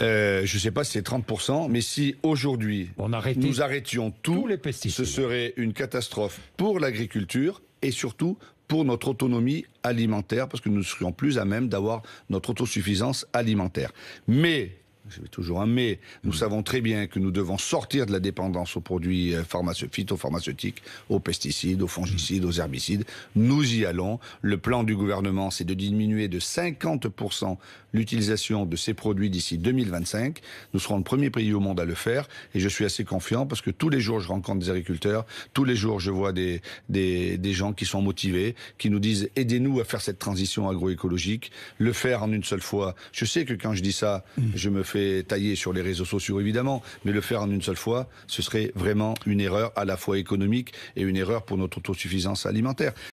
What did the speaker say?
Euh, je ne sais pas si c'est 30%, mais si aujourd'hui nous arrêtions tous les pesticides. ce serait une catastrophe pour l'agriculture et surtout pour notre autonomie alimentaire, parce que nous ne serions plus à même d'avoir notre autosuffisance alimentaire. Mais toujours un mais, nous mm. savons très bien que nous devons sortir de la dépendance aux produits phytopharmaceutiques, euh, aux pesticides, aux fongicides, aux herbicides. Nous y allons. Le plan du gouvernement, c'est de diminuer de 50% l'utilisation de ces produits d'ici 2025. Nous serons le premier pays au monde à le faire et je suis assez confiant parce que tous les jours, je rencontre des agriculteurs, tous les jours, je vois des, des, gens qui sont motivés, qui nous disent aidez-nous à faire cette transition agroécologique, le faire en une seule fois. Je sais que quand je dis ça, mm. je me fais tailler sur les réseaux sociaux évidemment, mais le faire en une seule fois, ce serait vraiment une erreur à la fois économique et une erreur pour notre autosuffisance alimentaire.